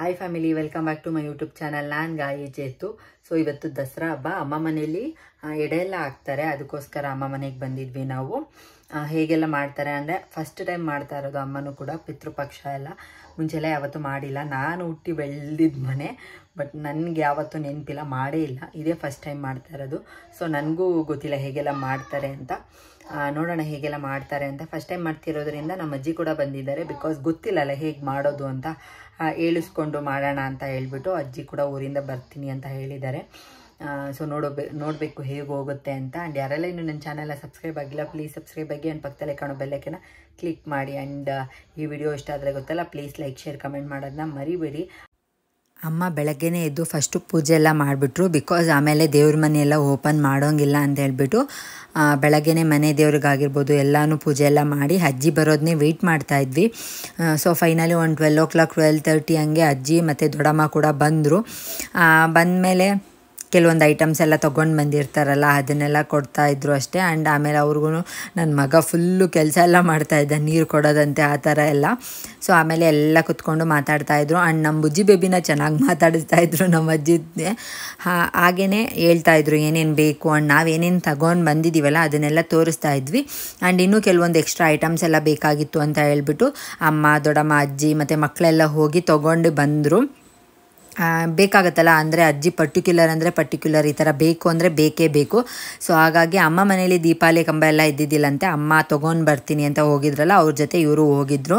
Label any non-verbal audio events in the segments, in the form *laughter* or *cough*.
hi family welcome back to my YouTube channel ನಾನು ಗಾಯಿ ಜೇತು so ಇವತ್ತು ದಸರಾ ಹಬ್ಬ ಅಮ್ಮ ಮನೇಲಿ ಎಡೆ ಎಲ್ಲ ಹಾಕ್ತಾರೆ ಅದಕ್ಕೋಸ್ಕರ ಅಮ್ಮ ಮನೆಗೆ ಬಂದಿದ್ವಿ ನಾವು ಹೇಗೆಲ್ಲ ಮಾಡ್ತಾರೆ ಅಂದರೆ ಫಸ್ಟ್ ಟೈಮ್ ಮಾಡ್ತಾ ಇರೋದು ಅಮ್ಮನೂ ಕೂಡ ಪಿತೃಪಕ್ಷ ಎಲ್ಲ ಮುಂಚೆಲ್ಲ ಯಾವತ್ತೂ ಮಾಡಿಲ್ಲ ನಾನು ಹುಟ್ಟಿ ಬೆಳೆದಿದ್ದ ಮನೆ ಬಟ್ ನನಗೆ ಯಾವತ್ತೂ ನೆನಪಿಲ್ಲ ಮಾಡೇ ಇಲ್ಲ ಇದೇ ಫಸ್ಟ್ ಟೈಮ್ ಮಾಡ್ತಾ ಇರೋದು ಸೊ ನನಗೂ ಗೊತ್ತಿಲ್ಲ ಹೇಗೆಲ್ಲ ಮಾಡ್ತಾರೆ ಅಂತ ನೋಡೋಣ ಹೇಗೆಲ್ಲ ಮಾಡ್ತಾರೆ ಅಂತ ಫಸ್ಟ್ ಟೈಮ್ ಮಾಡ್ತಿರೋದ್ರಿಂದ ನಮ್ಮ ಅಜ್ಜಿ ಕೂಡ ಬಂದಿದ್ದಾರೆ ಬಿಕಾಸ್ ಗೊತ್ತಿಲ್ಲಲ್ಲ ಹೇಗೆ ಮಾಡೋದು ಅಂತ ಏಳಿಸ್ಕೊಂಡು ಮಾಡೋಣ ಅಂತ ಹೇಳ್ಬಿಟ್ಟು ಅಜ್ಜಿ ಕೂಡ ಊರಿಂದ ಬರ್ತೀನಿ ಅಂತ ಹೇಳಿದ್ದಾರೆ ಸೊ ನೋಡೋ ನೋಡಬೇಕು ಹೇಗೆ ಹೋಗುತ್ತೆ ಅಂತ ಆ್ಯಂಡ್ ಯಾರೆಲ್ಲ ಇನ್ನು ನನ್ನ ಚಾನೆಲ್ನ ಸಬ್ಸ್ಕ್ರೈಬ್ ಆಗಿಲ್ಲ ಪ್ಲೀಸ್ ಸಬ್ಸ್ಕ್ರೈಬ್ ಆಗಿ ಆ್ಯಂಡ್ ಪಕ್ಕದಲ್ಲೇ ಕಾಣೋ ಬೆಲ್ಲೈಕನ್ನ ಕ್ಲಿಕ್ ಮಾಡಿ ಆ್ಯಂಡ್ ಈ ವಿಡಿಯೋ ಇಷ್ಟ ಆದರೆ ಗೊತ್ತಲ್ಲ ಪ್ಲೀಸ್ ಲೈಕ್ ಶೇರ್ ಕಮೆಂಟ್ ಮಾಡೋದನ್ನ ಮರಿಬೇಡಿ ಅಮ್ಮ ಬೆಳಗ್ಗೆನೇ ಎದ್ದು ಫಸ್ಟು ಪೂಜೆ ಎಲ್ಲ ಮಾಡಿಬಿಟ್ರು ಬಿಕಾಸ್ ಆಮೇಲೆ ದೇವ್ರ ಮನೆಯೆಲ್ಲ ಓಪನ್ ಮಾಡೋಂಗಿಲ್ಲ ಅಂತ ಹೇಳಿಬಿಟ್ಟು ಬೆಳಗ್ಗೆನೇ ಮನೆ ದೇವ್ರಿಗಾಗಿರ್ಬೋದು ಎಲ್ಲನೂ ಪೂಜೆ ಎಲ್ಲ ಮಾಡಿ ಅಜ್ಜಿ ಬರೋದನ್ನೇ ವೆಯ್ಟ್ ಇದ್ವಿ ಸೊ ಫೈನಲಿ ಒಂದು twelve o'clock twelve thirty ಹಂಗೆ ಅಜ್ಜಿ ಮತ್ತು ದೊಡ್ಡಮ್ಮ ಕೂಡ ಬಂದರು ಬಂದಮೇಲೆ ಕೆಲವೊಂದು ಐಟಮ್ಸ್ ಎಲ್ಲ ತೊಗೊಂಡು ಬಂದಿರ್ತಾರಲ್ಲ ಅದನ್ನೆಲ್ಲ ಕೊಡ್ತಾ ಇದ್ರು ಅಷ್ಟೇ ಆ್ಯಂಡ್ ಆಮೇಲೆ ಅವ್ರಿಗೂ ನನ್ನ ಮಗ ಫುಲ್ಲು ಕೆಲಸ ಎಲ್ಲ ಮಾಡ್ತಾ ಇದ್ದ ನೀರು ಕೊಡೋದಂತೆ ಆ ಥರ ಎಲ್ಲ ಸೊ ಆಮೇಲೆ ಎಲ್ಲ ಕುತ್ಕೊಂಡು ಇದ್ರು ಆ್ಯಂಡ್ ನಮ್ಮ ಬುಜ್ಜಿ ಬೇಬಿನ ಚೆನ್ನಾಗಿ ಮಾತಾಡಿಸ್ತಾ ಇದ್ರು ನಮ್ಮ ಅಜ್ಜಿದ್ದೆ ಹಾಗೇ ಹೇಳ್ತಾಯಿದ್ರು ಏನೇನು ಬೇಕು ಆ್ಯಂಡ್ ನಾವು ತಗೊಂಡು ಬಂದಿದ್ದೀವಲ್ಲ ಅದನ್ನೆಲ್ಲ ತೋರಿಸ್ತಾ ಇದ್ವಿ ಆ್ಯಂಡ್ ಇನ್ನೂ ಕೆಲವೊಂದು ಎಕ್ಸ್ಟ್ರಾ ಐಟಮ್ಸ್ ಎಲ್ಲ ಬೇಕಾಗಿತ್ತು ಅಂತ ಹೇಳ್ಬಿಟ್ಟು ಅಮ್ಮ ದೊಡ್ಡಮ್ಮ ಅಜ್ಜಿ ಮತ್ತು ಮಕ್ಕಳೆಲ್ಲ ಹೋಗಿ ತೊಗೊಂಡು ಬಂದರು ಬೇಕಾಗತ್ತಲ್ಲ ಅಂದರೆ ಅಜ್ಜಿ ಪರ್ಟಿಕ್ಯುಲರ್ ಅಂದರೆ ಪರ್ಟಿಕ್ಯುಲರ್ ಈ ಥರ ಬೇಕು ಅಂದರೆ ಬೇಕೇ ಬೇಕು ಸೊ ಹಾಗಾಗಿ ಅಮ್ಮ ಮನೇಲಿ ದೀಪಾವಳಿ ಕಂಬ ಎಲ್ಲ ಇದ್ದಿದ್ದಿಲ್ಲಂತೆ ಅಮ್ಮ ತೊಗೊಂಡು ಬರ್ತೀನಿ ಅಂತ ಹೋಗಿದ್ರಲ್ಲ ಅವ್ರ ಜೊತೆ ಇವರು ಹೋಗಿದ್ರು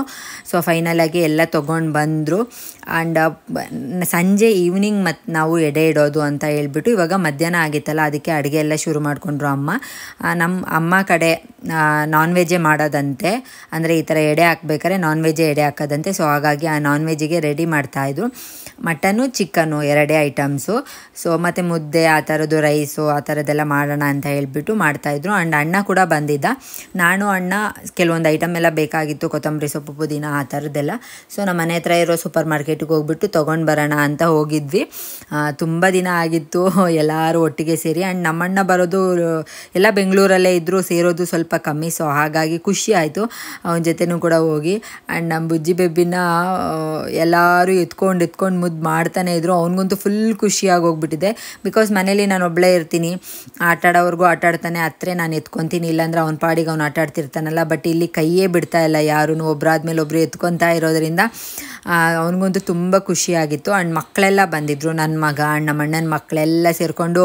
ಸೊ ಫೈನಲಾಗಿ ಎಲ್ಲ ತೊಗೊಂಡು ಬಂದರು ಆ್ಯಂಡ್ ಸಂಜೆ ಈವ್ನಿಂಗ್ ಮತ್ತು ನಾವು ಎಡೆ ಇಡೋದು ಅಂತ ಹೇಳ್ಬಿಟ್ಟು ಇವಾಗ ಮಧ್ಯಾಹ್ನ ಆಗಿತ್ತಲ್ಲ ಅದಕ್ಕೆ ಅಡುಗೆ ಎಲ್ಲ ಶುರು ಮಾಡಿಕೊಂಡ್ರು ಅಮ್ಮ ನಮ್ಮ ಅಮ್ಮ ಕಡೆ ನಾನ್ ವೆಜ್ಜೇ ಮಾಡೋದಂತೆ ಅಂದರೆ ಈ ಥರ ಎಡೆ ಹಾಕ್ಬೇಕಾರೆ ನಾನ್ ವೆಜ್ಜೇ ಎಡೆ ಹಾಕೋದಂತೆ ಸೊ ಹಾಗಾಗಿ ಆ ನಾನ್ ವೆಜ್ಜಿಗೆ ರೆಡಿ ಮಾಡ್ತಾಯಿದ್ರು ಮಟನ್ ಮಟನು ಚಿಕನು ಎರಡೇ ಐಟಮ್ಸು ಸೊ ಮತ್ತು ಮುದ್ದೆ ಆ ಥರದ್ದು ರೈಸು ಆ ಥರದ್ದೆಲ್ಲ ಮಾಡೋಣ ಅಂತ ಹೇಳಿಬಿಟ್ಟು ಮಾಡ್ತಾಯಿದ್ರು ಆ್ಯಂಡ್ ಅಣ್ಣ ಕೂಡ ಬಂದಿದ್ದ ನಾನು ಅಣ್ಣ ಕೆಲವೊಂದು ಐಟಮ್ ಎಲ್ಲ ಬೇಕಾಗಿತ್ತು ಕೊತ್ತಂಬರಿ ಸೊಪ್ಪು ಪುದೀನ ಆ ಥರದ್ದೆಲ್ಲ ಸೊ ನಮ್ಮ ಮನೆ ಹತ್ರ ಇರೋ ಸೂಪರ್ ಮಾರ್ಕೆಟಿಗೆ ಹೋಗ್ಬಿಟ್ಟು ತೊಗೊಂಡು ಬರೋಣ ಅಂತ ಹೋಗಿದ್ವಿ ತುಂಬ ದಿನ ಆಗಿತ್ತು *laughs* ಎಲ್ಲರೂ ಒಟ್ಟಿಗೆ ಸೇರಿ ಆ್ಯಂಡ್ ನಮ್ಮಣ್ಣ ಬರೋದು ಎಲ್ಲ ಬೆಂಗಳೂರಲ್ಲೇ ಇದ್ದರೂ ಸೇರೋದು ಸ್ವಲ್ಪ ಕಮ್ಮಿ ಸೊ ಹಾಗಾಗಿ ಖುಷಿ ಆಯಿತು ಅವನ ಜೊತೆನೂ ಕೂಡ ಹೋಗಿ ಆ್ಯಂಡ್ ನಮ್ಮ ಬುಜ್ಜಿ ಬೆಬ್ಬಿನ ಎಲ್ಲರೂ ಎತ್ಕೊಂಡು ಎತ್ಕೊಂಡು ಮುದ್ದು ಮಾಡ್ತಾ ಆಡ್ತಾನೆ ಇದ್ರು ಅವನಿಗಂತೂ ಫುಲ್ ಖುಷಿಯಾಗಿ ಹೋಗ್ಬಿಟ್ಟಿದೆ ಬಿಕಾಸ್ ಮನೇಲಿ ನಾನು ಒಬ್ಬಳೇ ಇರ್ತೀನಿ ಆಟ ಆಡೋವ್ರಿಗೂ ಆಟ ಆಡ್ತಾನೆ ನಾನು ಎತ್ಕೊತೀನಿ ಇಲ್ಲಾಂದ್ರೆ ಅವ್ನ ಪಾಡಿಗೆ ಅವ್ನು ಆಟ ಆಡ್ತಿರ್ತಾನಲ್ಲ ಬಟ್ ಇಲ್ಲಿ ಕೈಯೇ ಬಿಡ್ತಾ ಇಲ್ಲ ಯಾರೂ ಒಬ್ಬರಾದ್ಮೇಲೆ ಒಬ್ಬರು ಎತ್ಕೊತಾ ಇರೋದ್ರಿಂದ ಅವನಿಗೊಂದು ತುಂಬ ಖುಷಿಯಾಗಿತ್ತು ಆ್ಯಂಡ್ ಮಕ್ಕಳೆಲ್ಲ ಬಂದಿದ್ದರು ನನ್ನ ಮಗ ಆ್ಯಂಡ್ ನಮ್ಮ ಮಕ್ಕಳೆಲ್ಲ ಸೇರಿಕೊಂಡು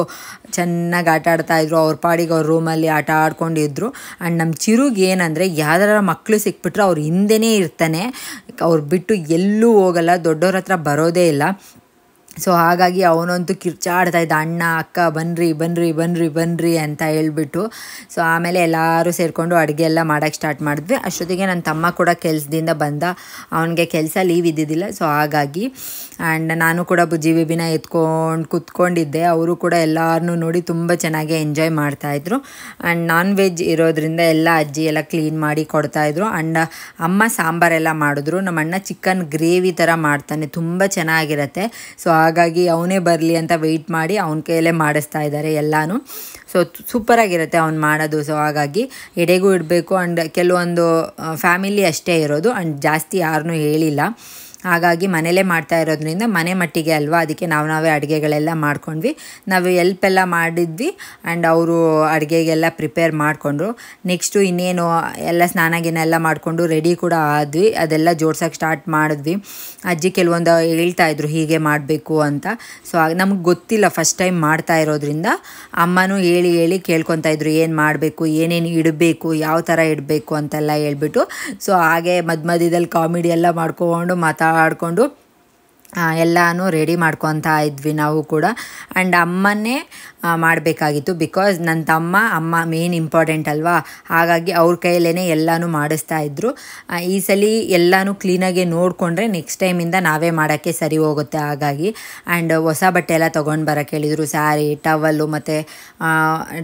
ಚೆನ್ನಾಗಿ ಆಟ ಆಡ್ತಾಯಿದ್ರು ಅವ್ರ ಪಾಡಿಗೆ ಅವ್ರ ರೂಮಲ್ಲಿ ಆಟ ಆಡ್ಕೊಂಡಿದ್ರು ಆ್ಯಂಡ್ ನಮ್ಮ ಚಿರುಗೆ ಏನಂದರೆ ಯಾವ್ದಾರ ಮಕ್ಕಳು ಸಿಕ್ಬಿಟ್ರೆ ಅವ್ರ ಹಿಂದೆನೇ ಇರ್ತಾನೆ ಅವ್ರು ಬಿಟ್ಟು ಎಲ್ಲೂ ಹೋಗಲ್ಲ ದೊಡ್ಡವ್ರ ಹತ್ರ ಬರೋದೇ ಇಲ್ಲ ಸೊ ಹಾಗಾಗಿ ಅವನಂತೂ ಕಿರ್ಚಾಡ್ತಾ ಇದ್ದ ಅಣ್ಣ ಅಕ್ಕ ಬನ್ರಿ ಬನ್ರಿ ಬನ್ರಿ ಬನ್ರಿ ಅಂತ ಹೇಳ್ಬಿಟ್ಟು ಸೊ ಆಮೇಲೆ ಎಲ್ಲರೂ ಸೇರಿಕೊಂಡು ಅಡುಗೆ ಎಲ್ಲ ಮಾಡೋಕ್ಕೆ ಸ್ಟಾರ್ಟ್ ಮಾಡಿದ್ವಿ ಅಷ್ಟೊತ್ತಿಗೆ ನನ್ನ ತಮ್ಮ ಕೂಡ ಕೆಲಸದಿಂದ ಬಂದ ಅವನಿಗೆ ಕೆಲಸ ಲೀವ್ ಇದ್ದಿದ್ದಿಲ್ಲ ಸೊ ಹಾಗಾಗಿ ಆ್ಯಂಡ್ ನಾನು ಕೂಡ ಬುಜ್ಜಿ ಬೇಬಿನ ಎತ್ಕೊಂಡು ಕುತ್ಕೊಂಡಿದ್ದೆ ಅವರು ಕೂಡ ಎಲ್ಲರನ್ನೂ ನೋಡಿ ತುಂಬ ಚೆನ್ನಾಗಿ ಎಂಜಾಯ್ ಮಾಡ್ತಾಯಿದ್ರು ಆ್ಯಂಡ್ ನಾನ್ ವೆಜ್ ಇರೋದ್ರಿಂದ ಎಲ್ಲ ಅಜ್ಜಿ ಎಲ್ಲ ಕ್ಲೀನ್ ಮಾಡಿ ಕೊಡ್ತಾಯಿದ್ರು ಆ್ಯಂಡ್ ಅಮ್ಮ ಸಾಂಬಾರೆಲ್ಲ ಮಾಡಿದ್ರು ನಮ್ಮ ಅಣ್ಣ ಚಿಕನ್ ಗ್ರೇವಿ ಥರ ಮಾಡ್ತಾನೆ ತುಂಬ ಚೆನ್ನಾಗಿರತ್ತೆ ಸೊ ಹಾಗಾಗಿ ಅವನೇ ಬರಲಿ ಅಂತ ವೆಯ್ಟ್ ಮಾಡಿ ಅವನ ಕೈಯಲ್ಲೇ ಮಾಡಿಸ್ತಾ ಇದ್ದಾರೆ ಎಲ್ಲನೂ ಸೊ ಸೂಪರಾಗಿರುತ್ತೆ ಅವ್ನು ಮಾಡೋದು ಸೊ ಹಾಗಾಗಿ ಎಡೆಗೂ ಇಡಬೇಕು ಆ್ಯಂಡ್ ಕೆಲವೊಂದು ಫ್ಯಾಮಿಲಿ ಅಷ್ಟೇ ಇರೋದು ಆ್ಯಂಡ್ ಜಾಸ್ತಿ ಯಾರನ್ನೂ ಹೇಳಿಲ್ಲ ಹಾಗಾಗಿ ಮನೆಯಲ್ಲೇ ಮಾಡ್ತಾ ಇರೋದ್ರಿಂದ ಮನೆ ಮಟ್ಟಿಗೆ ಅಲ್ವಾ ಅದಕ್ಕೆ ನಾವು ನಾವೇ ಅಡುಗೆಗಳೆಲ್ಲ ಮಾಡ್ಕೊಂಡ್ವಿ ನಾವು ಎಲ್ಪ್ ಎಲ್ಲ ಮಾಡಿದ್ವಿ ಆ್ಯಂಡ್ ಅವರು ಅಡುಗೆಗೆಲ್ಲ ಪ್ರಿಪೇರ್ ಮಾಡಿಕೊಂಡ್ರು ನೆಕ್ಸ್ಟು ಇನ್ನೇನು ಎಲ್ಲ ಸ್ನಾನ ಗಿನ ಎಲ್ಲ ಮಾಡಿಕೊಂಡು ರೆಡಿ ಕೂಡ ಆದ್ವಿ ಅದೆಲ್ಲ ಜೋಡ್ಸೋಕೆ ಸ್ಟಾರ್ಟ್ ಮಾಡಿದ್ವಿ ಅಜ್ಜಿ ಕೆಲವೊಂದು ಇದ್ರು ಹೀಗೆ ಮಾಡಬೇಕು ಅಂತ ಸೊ ನಮ್ಗೆ ಗೊತ್ತಿಲ್ಲ ಫಸ್ಟ್ ಟೈಮ್ ಮಾಡ್ತಾ ಇರೋದ್ರಿಂದ ಅಮ್ಮನೂ ಹೇಳಿ ಹೇಳಿ ಕೇಳ್ಕೊತಾ ಇದ್ರು ಏನು ಮಾಡಬೇಕು ಏನೇನು ಇಡಬೇಕು ಯಾವ ಥರ ಇಡಬೇಕು ಅಂತೆಲ್ಲ ಹೇಳ್ಬಿಟ್ಟು ಸೊ ಹಾಗೆ ಮಧ್ಯ ಮಧ್ಯದಲ್ಲಿ ಕಾಮಿಡಿ ಎಲ್ಲ ಮಾಡ್ಕೊಂಡು ಮಾತಾಡ್ತಾ ಮಾತಾಡಿಕೊಂಡು ಎಲ್ಲನೂ ರೆಡಿ ಮಾಡ್ಕೊತಾ ಇದ್ವಿ ನಾವು ಕೂಡ ಆ್ಯಂಡ್ ಅಮ್ಮನೇ ಮಾಡಬೇಕಾಗಿತ್ತು ಬಿಕಾಸ್ ನನ್ನ ತಮ್ಮ ಅಮ್ಮ ಮೇನ್ ಇಂಪಾರ್ಟೆಂಟ್ ಅಲ್ವಾ ಹಾಗಾಗಿ ಅವ್ರ ಕೈಯಲ್ಲೇ ಎಲ್ಲನೂ ಮಾಡಿಸ್ತಾ ಇದ್ದರು ಈ ಸಲ ಎಲ್ಲನೂ ಕ್ಲೀನಾಗಿ ನೋಡಿಕೊಂಡ್ರೆ ನೆಕ್ಸ್ಟ್ ಟೈಮಿಂದ ನಾವೇ ಮಾಡೋಕ್ಕೆ ಸರಿ ಹೋಗುತ್ತೆ ಹಾಗಾಗಿ ಆ್ಯಂಡ್ ಹೊಸ ಬಟ್ಟೆ ಎಲ್ಲ ತೊಗೊಂಡು ಬರೋಕ್ಕೆ ಹೇಳಿದರು ಸ್ಯಾರಿ ಟವಲ್ಲು ಮತ್ತು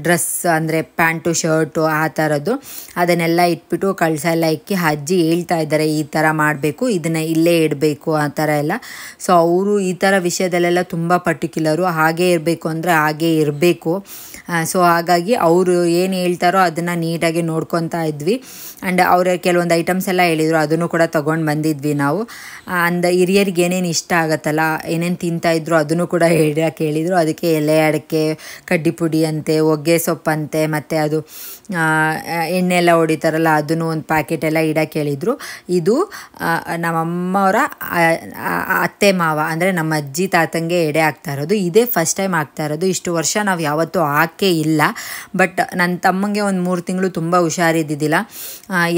ಡ್ರೆಸ್ ಅಂದರೆ ಪ್ಯಾಂಟು ಶರ್ಟು ಆ ಥರದ್ದು ಅದನ್ನೆಲ್ಲ ಇಟ್ಬಿಟ್ಟು ಕಳಸ ಎಲ್ಲ ಇಕ್ಕಿ ಅಜ್ಜಿ ಹೇಳ್ತಾ ಇದ್ದಾರೆ ಈ ಥರ ಮಾಡಬೇಕು ಇದನ್ನು ಇಲ್ಲೇ ಇಡಬೇಕು ಆ ಥರ ಎಲ್ಲ ಸೊ ಅವರು ಈ ಥರ ವಿಷಯದಲ್ಲೆಲ್ಲ ತುಂಬ ಪರ್ಟಿಕ್ಯುಲರು ಹಾಗೇ ಇರಬೇಕು ಅಂದರೆ ಹಾಗೇ ಇರಬೇಕು ಇರಬೇಕು ಸೊ ಹಾಗಾಗಿ ಅವರು ಏನು ಹೇಳ್ತಾರೋ ಅದನ್ನು ನೀಟಾಗಿ ನೋಡ್ಕೊತಾ ಇದ್ವಿ ಆ್ಯಂಡ್ ಅವ್ರ ಕೆಲವೊಂದು ಐಟಮ್ಸ್ ಎಲ್ಲ ಹೇಳಿದರು ಅದನ್ನು ಕೂಡ ತೊಗೊಂಡು ಬಂದಿದ್ವಿ ನಾವು ಅಂದ ಹಿರಿಯರಿಗೆ ಏನೇನು ಇಷ್ಟ ಆಗತ್ತಲ್ಲ ಏನೇನು ತಿಂತಾಯಿದ್ರು ಅದನ್ನು ಕೂಡ ಹೇಳಕ್ಕೆ ಹೇಳಿದರು ಅದಕ್ಕೆ ಎಲೆ ಅಡಿಕೆ ಕಡ್ಡಿ ಪುಡಿ ಅಂತೆ ಒಗ್ಗೆ ಸೊಪ್ಪಂತೆ ಮತ್ತು ಅದು ಎಣ್ಣೆ ಎಲ್ಲ ಹೊಡಿತಾರಲ್ಲ ಅದನ್ನು ಒಂದು ಪ್ಯಾಕೆಟ್ ಎಲ್ಲ ಇಡಕ್ಕೆ ಹೇಳಿದರು ಇದು ನಮ್ಮಮ್ಮವರ ಅತ್ತೆ ಮಾವ ಅಂದರೆ ನಮ್ಮ ಅಜ್ಜಿ ತಾತಂಗೆ ಎಡೆ ಆಗ್ತಾ ಇರೋದು ಇದೇ ಫಸ್ಟ್ ಟೈಮ್ ಆಗ್ತಾ ಇರೋದು ಇಷ್ಟು ವರ್ಷ ನಾವು ಯಾವತ್ತೂ ಹಾಕೇ ಇಲ್ಲ ಬಟ್ ನನ್ನ ತಮ್ಮಂಗೆ ಒಂದು ಮೂರು ತಿಂಗಳು ತುಂಬ ಹುಷಾರಿದ್ದಿದ್ದಿಲ್ಲ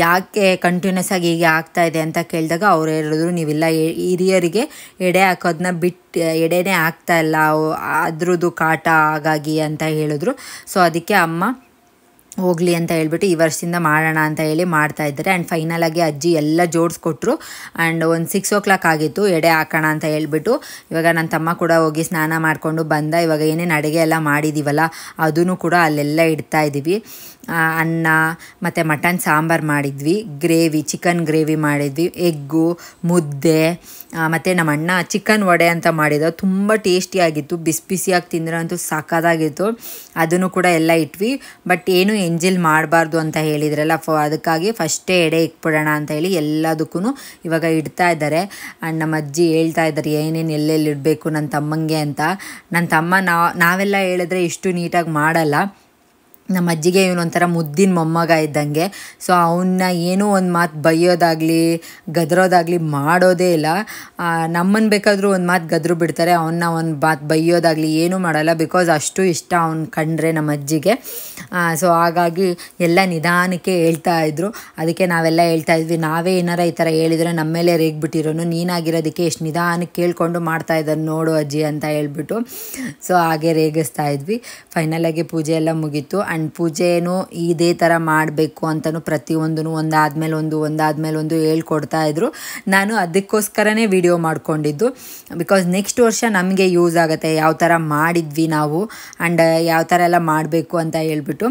ಯಾಕೆ ಕಂಟಿನ್ಯೂಸ್ ಆಗಿ ಹೀಗೆ ಆಗ್ತಾ ಇದೆ ಅಂತ ಕೇಳಿದಾಗ ಅವ್ರು ಹೇಳಿದ್ರು ನೀವಿಲ್ಲ ಹಿರಿಯರಿಗೆ ಎಡೆ ಹಾಕೋದನ್ನ ಬಿಟ್ಟು ಎಡೆನೇ ಆಗ್ತಾ ಇಲ್ಲ ಅದ್ರದ್ದು ಕಾಟ ಹಾಗಾಗಿ ಅಂತ ಹೇಳಿದ್ರು ಸೊ ಅದಕ್ಕೆ ಅಮ್ಮ ಹೋಗಲಿ ಅಂತ ಹೇಳ್ಬಿಟ್ಟು ಈ ವರ್ಷದಿಂದ ಮಾಡೋಣ ಅಂತ ಹೇಳಿ ಮಾಡ್ತಾ ಇದ್ದಾರೆ ಆ್ಯಂಡ್ ಫೈನಲಾಗಿ ಅಜ್ಜಿ ಎಲ್ಲ ಜೋಡಿಸ್ಕೊಟ್ರು ಆ್ಯಂಡ್ ಒಂದು ಸಿಕ್ಸ್ ಓ ಕ್ಲಾಕ್ ಆಗಿತ್ತು ಎಡೆ ಹಾಕೋಣ ಅಂತ ಹೇಳ್ಬಿಟ್ಟು ಇವಾಗ ನನ್ನ ತಮ್ಮ ಕೂಡ ಹೋಗಿ ಸ್ನಾನ ಮಾಡಿಕೊಂಡು ಬಂದ ಇವಾಗ ಏನೇನು ಅಡುಗೆ ಎಲ್ಲ ಮಾಡಿದ್ದೀವಲ್ಲ ಅದೂ ಕೂಡ ಅಲ್ಲೆಲ್ಲ ಇಡ್ತಾ ಇದ್ದೀವಿ ಅನ್ನ ಮತ್ತು ಮಟನ್ ಸಾಂಬಾರು ಮಾಡಿದ್ವಿ ಗ್ರೇವಿ ಚಿಕನ್ ಗ್ರೇವಿ ಮಾಡಿದ್ವಿ ಎಗ್ಗು ಮುದ್ದೆ ಮತ್ತು ನಮ್ಮ ಅಣ್ಣ ಚಿಕನ್ ವಡೆ ಅಂತ ಮಾಡಿದ ತುಂಬ ಟೇಸ್ಟಿಯಾಗಿತ್ತು ಬಿಸಿ ಬಿಸಿಯಾಗಿ ತಿಂದ್ರೆ ಅಂತೂ ಸಾಕಾದಾಗಿತ್ತು ಅದನ್ನು ಕೂಡ ಎಲ್ಲ ಇಟ್ವಿ ಬಟ್ ಏನು ಎಂಜಿಲ್ ಮಾಡಬಾರ್ದು ಅಂತ ಹೇಳಿದ್ರಲ್ಲ ಫ ಅದಕ್ಕಾಗಿ ಫಸ್ಟೇ ಎಡೆ ಇಕ್ಬಿಡೋಣ ಅಂತ ಹೇಳಿ ಎಲ್ಲದಕ್ಕೂ ಇವಾಗ ಇಡ್ತಾ ಇದ್ದಾರೆ ಆ್ಯಂಡ್ ನಮ್ಮ ಅಜ್ಜಿ ಹೇಳ್ತಾ ಇದ್ದಾರೆ ಏನೇನು ಎಲ್ಲೆಲ್ಲಿ ಇಡಬೇಕು ನನ್ನ ತಮ್ಮಂಗೆ ಅಂತ ನನ್ನ ತಮ್ಮ ನಾವೆಲ್ಲ ಹೇಳಿದ್ರೆ ಇಷ್ಟು ನೀಟಾಗಿ ಮಾಡಲ್ಲ ನಮ್ಮ ಅಜ್ಜಿಗೆ ಇವನೊಂಥರ ಮುದ್ದಿನ ಮೊಮ್ಮಗ ಇದ್ದಂಗೆ ಸೊ ಅವನ್ನ ಏನೂ ಒಂದು ಮಾತು ಬೈಯೋದಾಗಲಿ ಗದರೋದಾಗಲಿ ಮಾಡೋದೇ ಇಲ್ಲ ನಮ್ಮನ್ನು ಬೇಕಾದರೂ ಒಂದು ಮಾತು ಗದ್ರು ಬಿಡ್ತಾರೆ ಅವನ್ನ ಒಂದು ಮಾತು ಬೈಯೋದಾಗಲಿ ಏನೂ ಮಾಡಲ್ಲ ಬಿಕಾಸ್ ಅಷ್ಟು ಇಷ್ಟ ಅವ್ನು ಕಂಡ್ರೆ ನಮ್ಮ ಅಜ್ಜಿಗೆ ಸೊ ಹಾಗಾಗಿ ಎಲ್ಲ ನಿಧಾನಕ್ಕೆ ಹೇಳ್ತಾ ಇದ್ರು ಅದಕ್ಕೆ ನಾವೆಲ್ಲ ಹೇಳ್ತಾ ಇದ್ವಿ ನಾವೇ ಏನಾರ ಈ ಥರ ಹೇಳಿದರೆ ನಮ್ಮ ಮೇಲೆ ರೇಗ್ಬಿಟ್ಟಿರೋನು ನೀನಾಗಿರೋದಕ್ಕೆ ಎಷ್ಟು ನಿಧಾನಕ್ಕೆ ಕೇಳಿಕೊಂಡು ಮಾಡ್ತಾ ಇದ್ದಾನೆ ನೋಡು ಅಜ್ಜಿ ಅಂತ ಹೇಳ್ಬಿಟ್ಟು ಸೊ ಹಾಗೆ ರೇಗಿಸ್ತಾ ಇದ್ವಿ ಫೈನಲಾಗಿ ಪೂಜೆ ಎಲ್ಲ ಮುಗೀತು ಆ್ಯಂಡ್ ಪೂಜೆನೂ ಇದೇ ಥರ ಮಾಡಬೇಕು ಅಂತಲೂ ಪ್ರತಿಯೊಂದೂ ಒಂದಾದಮೇಲೆ ಒಂದು ಮೇಲೆ ಒಂದು ಹೇಳ್ಕೊಡ್ತಾ ಇದ್ರು ನಾನು ಅದಕ್ಕೋಸ್ಕರನೇ ವಿಡಿಯೋ ಮಾಡಿಕೊಂಡಿದ್ದು ಬಿಕಾಸ್ ನೆಕ್ಸ್ಟ್ ವರ್ಷ ನಮಗೆ ಯೂಸ್ ಆಗುತ್ತೆ ಯಾವ ಥರ ಮಾಡಿದ್ವಿ ನಾವು ಆ್ಯಂಡ್ ಯಾವ ಥರ ಎಲ್ಲ ಮಾಡಬೇಕು ಅಂತ ಹೇಳ್ಬಿಟ್ಟು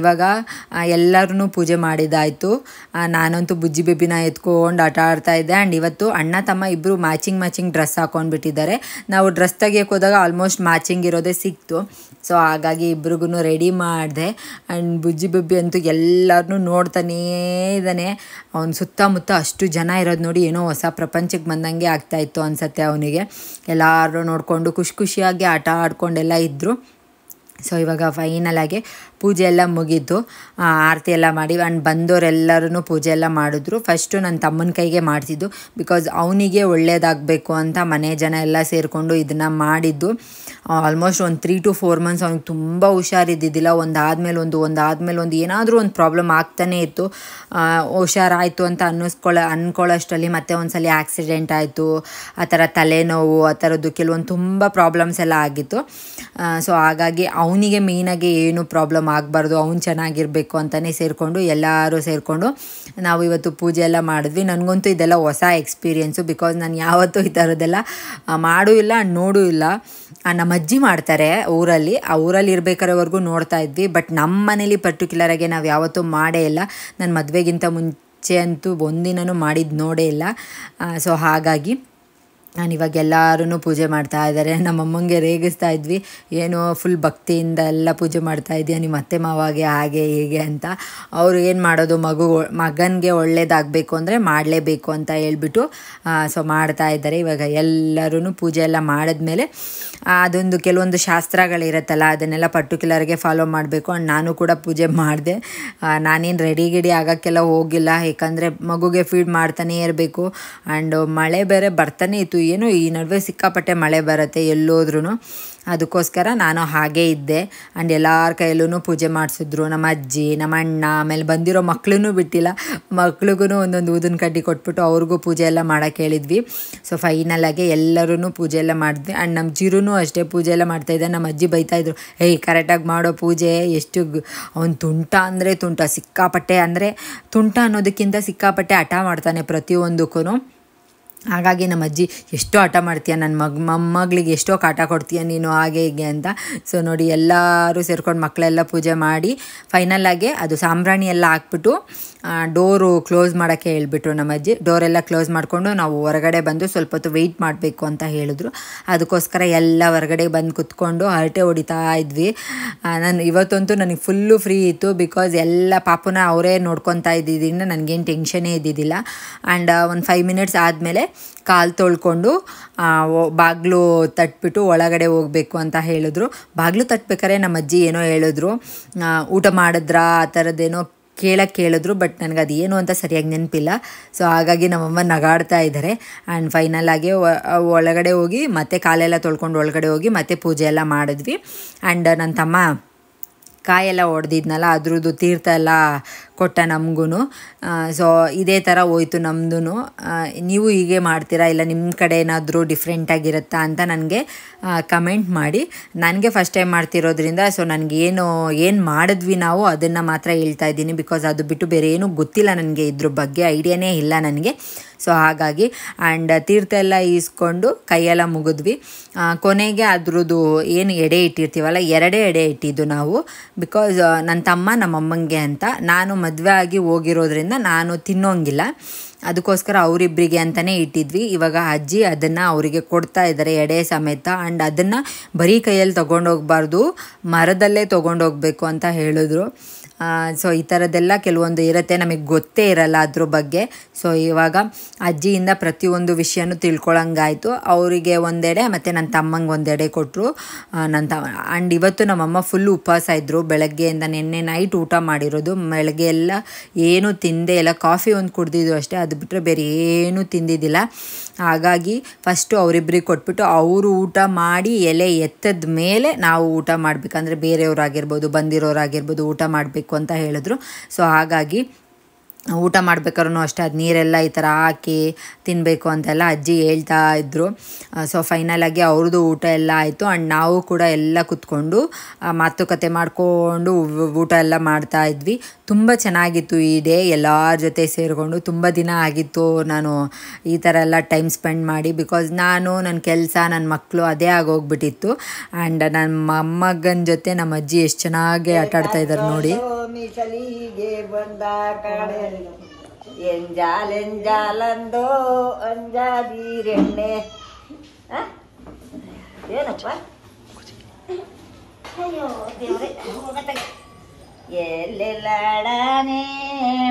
ಇವಾಗ ಎಲ್ಲರೂ ಪೂಜೆ ಮಾಡಿದ್ದಾಯಿತು ನಾನಂತೂ ಬುಜ್ಜಿ ಬೇಬಿನ ಎತ್ಕೊಂಡು ಆಟ ಆಡ್ತಾ ಇದ್ದೆ ಆ್ಯಂಡ್ ಇವತ್ತು ಅಣ್ಣ ತಮ್ಮ ಇಬ್ಬರು ಮ್ಯಾಚಿಂಗ್ ಮ್ಯಾಚಿಂಗ್ ಡ್ರೆಸ್ ಹಾಕೊಂಡ್ಬಿಟ್ಟಿದ್ದಾರೆ ನಾವು ಡ್ರೆಸ್ ತೆಗಿಯೋಕೆ ಹೋದಾಗ ಆಲ್ಮೋಸ್ಟ್ ಮ್ಯಾಚಿಂಗ್ ಇರೋದೇ ಸಿಕ್ತು ಸೊ ಹಾಗಾಗಿ ಇಬ್ರಿಗೂ ರೆಡಿ ಮಾಡಿ ಮಾಡಿದೆ ಆ್ಯಂಡ್ ಬುಜ್ಜಿ ಬುಬ್ಬಿ ಅಂತೂ ಎಲ್ಲರನ್ನೂ ನೋಡ್ತಾನೇ ಇದ್ದಾನೆ ಅವನ ಸುತ್ತಮುತ್ತ ಅಷ್ಟು ಜನ ಇರೋದು ನೋಡಿ ಏನೋ ಹೊಸ ಪ್ರಪಂಚಕ್ಕೆ ಬಂದಂಗೆ ಆಗ್ತಾಯಿತ್ತು ಅನಿಸತ್ತೆ ಅವನಿಗೆ ಎಲ್ಲರೂ ನೋಡಿಕೊಂಡು ಖುಷಿ ಖುಷಿಯಾಗಿ ಆಟ ಆಡ್ಕೊಂಡೆಲ್ಲ ಇದ್ದರು ಸೊ ಇವಾಗ ಫೈನಲಾಗಿ ಪೂಜೆ ಎಲ್ಲ ಮುಗೀತು ಆರತಿ ಎಲ್ಲ ಮಾಡಿ ಆ್ಯಂಡ್ ಬಂದವರೆಲ್ಲರೂ ಪೂಜೆ ಎಲ್ಲ ಮಾಡಿದ್ರು ಫಸ್ಟು ನನ್ನ ತಮ್ಮನ ಕೈಗೆ ಮಾಡ್ತಿದ್ದು ಬಿಕಾಸ್ ಅವನಿಗೆ ಒಳ್ಳೆಯದಾಗಬೇಕು ಅಂತ ಮನೆ ಜನ ಎಲ್ಲ ಸೇರಿಕೊಂಡು ಇದನ್ನು ಮಾಡಿದ್ದು ಆಲ್ಮೋಸ್ಟ್ ಒಂದು ತ್ರೀ ಟು ಫೋರ್ ಮಂತ್ಸ್ ಅವ್ನಿಗೆ ತುಂಬ ಹುಷಾರಿದ್ದಿದ್ದಿಲ್ಲ ಆದಮೇಲೆ ಒಂದು ಒಂದಾದಮೇಲೆ ಒಂದು ಏನಾದರೂ ಒಂದು ಪ್ರಾಬ್ಲಮ್ ಆಗ್ತಾನೇ ಇತ್ತು ಹುಷಾರಾಯಿತು ಅಂತ ಅನ್ನಿಸ್ಕೊಳ್ಳ ಅಂದ್ಕೊಳ್ಳೋಷ್ಟರಲ್ಲಿ ಮತ್ತೆ ಒಂದು ಸಲ ಆಕ್ಸಿಡೆಂಟ್ ಆಯಿತು ಆ ಥರ ತಲೆನೋವು ಆ ಥರದ್ದು ಕೆಲವೊಂದು ತುಂಬ ಪ್ರಾಬ್ಲಮ್ಸ್ ಎಲ್ಲ ಆಗಿತ್ತು ಸೊ ಹಾಗಾಗಿ ಅವನಿಗೆ ಮೇಯ್ನಾಗಿ ಏನು ಪ್ರಾಬ್ಲಮ್ ಆಗಬಾರ್ದು ಅವ್ನು ಚೆನ್ನಾಗಿರಬೇಕು ಅಂತಲೇ ಸೇರಿಕೊಂಡು ಎಲ್ಲರೂ ಸೇರಿಕೊಂಡು ನಾವು ಇವತ್ತು ಪೂಜೆ ಎಲ್ಲ ಮಾಡಿದ್ವಿ ನನಗಂತೂ ಇದೆಲ್ಲ ಹೊಸ ಎಕ್ಸ್ಪೀರಿಯೆನ್ಸು ಬಿಕಾಸ್ ನಾನು ಯಾವತ್ತೂ ಈ ಥರದ್ದೆಲ್ಲ ಮಾಡೂ ಇಲ್ಲ ನೋಡೂ ಇಲ್ಲ ನಮ್ಮ ಅಜ್ಜಿ ಮಾಡ್ತಾರೆ ಊರಲ್ಲಿ ಆ ಊರಲ್ಲಿ ಇರಬೇಕಾರೆವರೆಗೂ ನೋಡ್ತಾ ಇದ್ವಿ ಬಟ್ ನಮ್ಮ ಮನೇಲಿ ಪರ್ಟಿಕ್ಯುಲರಾಗಿ ನಾವು ಯಾವತ್ತೂ ಮಾಡೇ ಇಲ್ಲ ನನ್ನ ಮದುವೆಗಿಂತ ಮುಂಚೆ ಅಂತೂ ಒಂದಿನೂ ಮಾಡಿದ್ದು ನೋಡೇ ಇಲ್ಲ ಸೊ ಹಾಗಾಗಿ ನಾನು ಇವಾಗ ಎಲ್ಲರೂ ಪೂಜೆ ಮಾಡ್ತಾ ಇದ್ದಾರೆ ನಮ್ಮಮ್ಮಂಗೆ ರೇಗಿಸ್ತಾ ಇದ್ವಿ ಏನು ಫುಲ್ ಭಕ್ತಿಯಿಂದ ಎಲ್ಲ ಪೂಜೆ ಮಾಡ್ತಾ ಇದೀಯ ನಿಮ್ಮ ಅತ್ತೆ ಮಾವಾಗೆ ಹಾಗೆ ಹೀಗೆ ಅಂತ ಅವರು ಏನು ಮಾಡೋದು ಮಗು ಮಗನಿಗೆ ಒಳ್ಳೇದಾಗಬೇಕು ಅಂದರೆ ಮಾಡಲೇಬೇಕು ಅಂತ ಹೇಳ್ಬಿಟ್ಟು ಸೊ ಮಾಡ್ತಾ ಇದ್ದಾರೆ ಇವಾಗ ಎಲ್ಲರೂ ಪೂಜೆ ಎಲ್ಲ ಮಾಡಿದ್ಮೇಲೆ ಅದೊಂದು ಕೆಲವೊಂದು ಶಾಸ್ತ್ರಗಳಿರತ್ತಲ್ಲ ಅದನ್ನೆಲ್ಲ ಪರ್ಟಿಕ್ಯುಲರ್ಗೆ ಫಾಲೋ ಮಾಡಬೇಕು ಆ್ಯಂಡ್ ನಾನು ಕೂಡ ಪೂಜೆ ಮಾಡಿದೆ ನಾನೇನು ರೆಡಿ ಆಗೋಕ್ಕೆಲ್ಲ ಹೋಗಿಲ್ಲ ಏಕೆಂದರೆ ಮಗುಗೆ ಫೀಡ್ ಮಾಡ್ತಾನೇ ಇರಬೇಕು ಆ್ಯಂಡ್ ಮಳೆ ಬೇರೆ ಬರ್ತಾನೆ ಇತ್ತು ಏನು ಈ ನಡುವೆ ಸಿಕ್ಕಾಪಟ್ಟೆ ಮಳೆ ಬರುತ್ತೆ ಎಲ್ಲೋದ್ರೂ ಅದಕ್ಕೋಸ್ಕರ ನಾನು ಹಾಗೇ ಇದ್ದೆ ಆ್ಯಂಡ್ ಎಲ್ಲರ ಕೈಯಲ್ಲೂ ಪೂಜೆ ಮಾಡಿಸಿದ್ರು ನಮ್ಮ ಅಜ್ಜಿ ನಮ್ಮ ಅಣ್ಣ ಆಮೇಲೆ ಬಂದಿರೋ ಮಕ್ಳೂ ಬಿಟ್ಟಿಲ್ಲ ಮಕ್ಳಿಗೂ ಒಂದೊಂದು ಊದಿನ ಕಡ್ಡಿ ಕೊಟ್ಬಿಟ್ಟು ಅವ್ರಿಗೂ ಪೂಜೆ ಎಲ್ಲ ಮಾಡೋಕ್ಕೆ ಹೇಳಿದ್ವಿ ಸೊ ಫೈನಲಾಗಿ ಎಲ್ಲರೂ ಪೂಜೆ ಎಲ್ಲ ಮಾಡಿದ್ವಿ ಆ್ಯಂಡ್ ನಮ್ಮ ಚಿರೂ ಅಷ್ಟೇ ಪೂಜೆ ಎಲ್ಲ ಮಾಡ್ತಾಯಿದ್ದೆ ನಮ್ಮ ಅಜ್ಜಿ ಬೈತಾಯಿದ್ರು ಏಯ್ ಕರೆಕ್ಟಾಗಿ ಮಾಡೋ ಪೂಜೆ ಎಷ್ಟು ಅವ್ನು ತುಂಟ ಅಂದರೆ ತುಂಟ ಸಿಕ್ಕಾಪಟ್ಟೆ ಅಂದರೆ ತುಂಟ ಅನ್ನೋದಕ್ಕಿಂತ ಸಿಕ್ಕಾಪಟ್ಟೆ ಹಠ ಮಾಡ್ತಾನೆ ಪ್ರತಿಯೊಂದಕ್ಕೂ ಹಾಗಾಗಿ ನಮ್ಮ ಅಜ್ಜಿ ಎಷ್ಟೋ ಆಟ ಮಾಡ್ತೀಯ ನನ್ನ ಮಗ ಮೊಮ್ಮಗಳಿಗೆ ಎಷ್ಟೋ ಕಾಟ ಕೊಡ್ತೀಯ ನೀನು ಹಾಗೆ ಹೀಗೆ ಅಂತ ಸೊ ನೋಡಿ ಎಲ್ಲರೂ ಸೇರ್ಕೊಂಡು ಮಕ್ಕಳೆಲ್ಲ ಪೂಜೆ ಮಾಡಿ ಫೈನಲ್ ಅದು ಸಾಂಬ್ರಾಣಿ ಎಲ್ಲ ಹಾಕ್ಬಿಟ್ಟು ಡೋರು ಕ್ಲೋಸ್ ಮಾಡೋಕ್ಕೆ ಹೇಳಿಬಿಟ್ರು ನಮ್ಮ ಅಜ್ಜಿ ಡೋರೆಲ್ಲ ಕ್ಲೋಸ್ ಮಾಡಿಕೊಂಡು ನಾವು ಹೊರಗಡೆ ಬಂದು ಸ್ವಲ್ಪ ಹೊತ್ತು ವೆಯ್ಟ್ ಮಾಡಬೇಕು ಅಂತ ಹೇಳಿದ್ರು ಅದಕ್ಕೋಸ್ಕರ ಎಲ್ಲ ಹೊರಗಡೆ ಬಂದು ಕುತ್ಕೊಂಡು ಹರಟೆ ಹೊಡಿತಾ ಇದ್ವಿ ನಾನು ಇವತ್ತಂತೂ ನನಗೆ ಫುಲ್ಲು ಫ್ರೀ ಇತ್ತು ಬಿಕಾಸ್ ಎಲ್ಲ ಪಾಪನ ಅವರೇ ನೋಡ್ಕೊತಾ ಇದ್ದಿದ್ದರಿಂದ ನನಗೇನು ಟೆನ್ಷನೇ ಇದ್ದಿದ್ದಿಲ್ಲ ಆ್ಯಂಡ್ ಒಂದು ಫೈವ್ ಮಿನಿಟ್ಸ್ ಆದಮೇಲೆ ಕಾಲು ತೊಳ್ಕೊಂಡು ಬಾಗಿಲು ತಟ್ಬಿಟ್ಟು ಒಳಗಡೆ ಹೋಗಬೇಕು ಅಂತ ಹೇಳಿದ್ರು ಬಾಗಿಲು ತಟ್ಬೇಕಾರೆ ನಮ್ಮ ಅಜ್ಜಿ ಏನೋ ಹೇಳಿದ್ರು ಊಟ ಮಾಡಿದ್ರಾ ಆ ಥರದ್ದೇನೋ ಕೇಳಕ್ಕೆ ಕೇಳಿದ್ರು ಬಟ್ ನನಗೆ ಅದು ಏನು ಅಂತ ಸರಿಯಾಗಿ ನೆನಪಿಲ್ಲ ಸೊ ಹಾಗಾಗಿ ನಮ್ಮಮ್ಮ ನಗಾಡ್ತಾ ಇದ್ದಾರೆ ಆ್ಯಂಡ್ ಫೈನಲ್ ಆಗಿ ಒಳಗಡೆ ಹೋಗಿ ಮತ್ತೆ ಕಾಲೆಲ್ಲ ತೊಳ್ಕೊಂಡು ಒಳಗಡೆ ಹೋಗಿ ಮತ್ತೆ ಪೂಜೆ ಎಲ್ಲ ಮಾಡಿದ್ವಿ ಆ್ಯಂಡ್ ನನ್ನ ತಮ್ಮ ಕಾಯೆಲ್ಲ ಒಡೆದಿದ್ನಲ್ಲ ಅದ್ರದ್ದು ತೀರ್ಥ ಎಲ್ಲ ಕೊಟ್ಟ ನಮಗೂ ಸೊ ಇದೇ ಥರ ಹೋಯ್ತು ನಮ್ಮದು ನೀವು ಹೀಗೆ ಮಾಡ್ತೀರಾ ಇಲ್ಲ ನಿಮ್ಮ ಕಡೆ ಏನಾದರೂ ಡಿಫ್ರೆಂಟಾಗಿರುತ್ತಾ ಅಂತ ನನಗೆ ಕಮೆಂಟ್ ಮಾಡಿ ನನಗೆ ಫಸ್ಟ್ ಟೈಮ್ ಮಾಡ್ತಿರೋದ್ರಿಂದ ಸೊ ನನಗೆ ಏನು ಏನು ಮಾಡಿದ್ವಿ ನಾವು ಅದನ್ನು ಮಾತ್ರ ಹೇಳ್ತಾ ಇದ್ದೀನಿ ಬಿಕಾಸ್ ಅದು ಬಿಟ್ಟು ಬೇರೆ ಏನೂ ಗೊತ್ತಿಲ್ಲ ನನಗೆ ಇದ್ರ ಬಗ್ಗೆ ಐಡಿಯಾನೇ ಇಲ್ಲ ನನಗೆ ಸೊ ಹಾಗಾಗಿ ಆ್ಯಂಡ್ ತೀರ್ಥ ಎಲ್ಲ ಈಸ್ಕೊಂಡು ಕೈಯೆಲ್ಲ ಮುಗಿದ್ವಿ ಕೊನೆಗೆ ಅದ್ರದ್ದು ಏನು ಎಡೆ ಇಟ್ಟಿರ್ತೀವಲ್ಲ ಎರಡೇ ಎಡೆ ಇಟ್ಟಿದ್ದು ನಾವು ಬಿಕಾಸ್ ನನ್ನ ತಮ್ಮ ನಮ್ಮಮ್ಮಂಗೆ ಅಂತ ನಾನು ಮದುವೆ ಆಗಿ ಹೋಗಿರೋದ್ರಿಂದ ನಾನು ತಿನ್ನೋಂಗಿಲ್ಲ ಅದಕ್ಕೋಸ್ಕರ ಅವರಿಬ್ಬರಿಗೆ ಅಂತಲೇ ಇಟ್ಟಿದ್ವಿ ಇವಾಗ ಅಜ್ಜಿ ಅದನ್ನು ಅವರಿಗೆ ಕೊಡ್ತಾ ಇದ್ದಾರೆ ಎಡೆ ಸಮೇತ ಆ್ಯಂಡ್ ಅದನ್ನು ಬರೀ ಕೈಯಲ್ಲಿ ತೊಗೊಂಡೋಗ್ಬಾರ್ದು ಮರದಲ್ಲೇ ತೊಗೊಂಡೋಗ್ಬೇಕು ಅಂತ ಹೇಳಿದ್ರು ಸೊ ಈ ಥರದ್ದೆಲ್ಲ ಕೆಲವೊಂದು ಇರುತ್ತೆ ನಮಗೆ ಗೊತ್ತೇ ಇರಲ್ಲ ಅದ್ರ ಬಗ್ಗೆ ಸೊ ಇವಾಗ ಅಜ್ಜಿಯಿಂದ ಪ್ರತಿಯೊಂದು ವಿಷಯನೂ ತಿಳ್ಕೊಳಂಗಾಯಿತು ಅವರಿಗೆ ಒಂದೆಡೆ ಮತ್ತು ನನ್ನ ತಮ್ಮಂಗೆ ಒಂದೆಡೆ ಕೊಟ್ಟರು ನನ್ನ ತಮ್ಮ ಆ್ಯಂಡ್ ಇವತ್ತು ನಮ್ಮಮ್ಮ ಫುಲ್ ಉಪವಾಸ ಇದ್ದರು ಬೆಳಗ್ಗೆಯಿಂದ ನಿನ್ನೆ ನೈಟ್ ಊಟ ಮಾಡಿರೋದು ಬೆಳಗ್ಗೆ ಎಲ್ಲ ಏನೂ ತಿಂದೇ ಇಲ್ಲ ಕಾಫಿ ಒಂದು ಕುಡ್ದಿದ್ದು ಅಷ್ಟೇ ಅದು ಬಿಟ್ಟರೆ ಬೇರೆ ಏನೂ ತಿಂದಿದ್ದಿಲ್ಲ ಹಾಗಾಗಿ ಫಸ್ಟು ಅವರಿಬ್ಬರಿಗೆ ಕೊಟ್ಬಿಟ್ಟು ಅವರು ಊಟ ಮಾಡಿ ಎಲೆ ಎತ್ತದ ಮೇಲೆ ನಾವು ಊಟ ಮಾಡಬೇಕಂದ್ರೆ ಬೇರೆಯವರಾಗಿರ್ಬೋದು ಬಂದಿರೋರಾಗಿರ್ಬೋದು ಊಟ ಮಾಡಬೇಕು ಅಂತ ಹೇಳಿದ್ರು ಸೊ ಹಾಗಾಗಿ ಊಟ ಮಾಡ್ಬೇಕಾದ್ರೂ ಅಷ್ಟೇ ಅದು ನೀರೆಲ್ಲ ಈ ಥರ ಹಾಕಿ ತಿನ್ನಬೇಕು ಅಂತೆಲ್ಲ ಅಜ್ಜಿ ಹೇಳ್ತಾ ಇದ್ದರು ಸೊ ಫೈನಲಾಗಿ ಅವ್ರದ್ದು ಊಟ ಎಲ್ಲ ಆಯಿತು ಆ್ಯಂಡ್ ನಾವು ಕೂಡ ಎಲ್ಲ ಕುತ್ಕೊಂಡು ಮಾತುಕತೆ ಮಾಡಿಕೊಂಡು ಊಟ ಎಲ್ಲ ಮಾಡ್ತಾ ಇದ್ವಿ ತುಂಬ ಚೆನ್ನಾಗಿತ್ತು ಈ ಡೇ ಎಲ್ಲರ ಜೊತೆ ಸೇರಿಕೊಂಡು ತುಂಬ ದಿನ ಆಗಿತ್ತು ನಾನು ಈ ಥರ ಎಲ್ಲ ಟೈಮ್ ಸ್ಪೆಂಡ್ ಮಾಡಿ ಬಿಕಾಸ್ ನಾನು ನನ್ನ ಕೆಲಸ ನನ್ನ ಮಕ್ಕಳು ಅದೇ ಆಗೋಗ್ಬಿಟ್ಟಿತ್ತು ಆ್ಯಂಡ್ ನನ್ನ ಮೊಮ್ಮಗನ ಜೊತೆ ನಮ್ಮ ಅಜ್ಜಿ ಎಷ್ಟು ಚೆನ್ನಾಗಿ ಆಟ ಇದ್ದಾರೆ ನೋಡಿ ಎಂಜಾಲೆಂಜಾಲಂದೋ ಅಂಜಾದೀರೆಣ್ಣೆ ಏನಪ್ಪ ಅಯ್ಯೋ ದೇವ್ರೆ ಎಲ್ಲೆಲ್ಲಾಡಾನೆ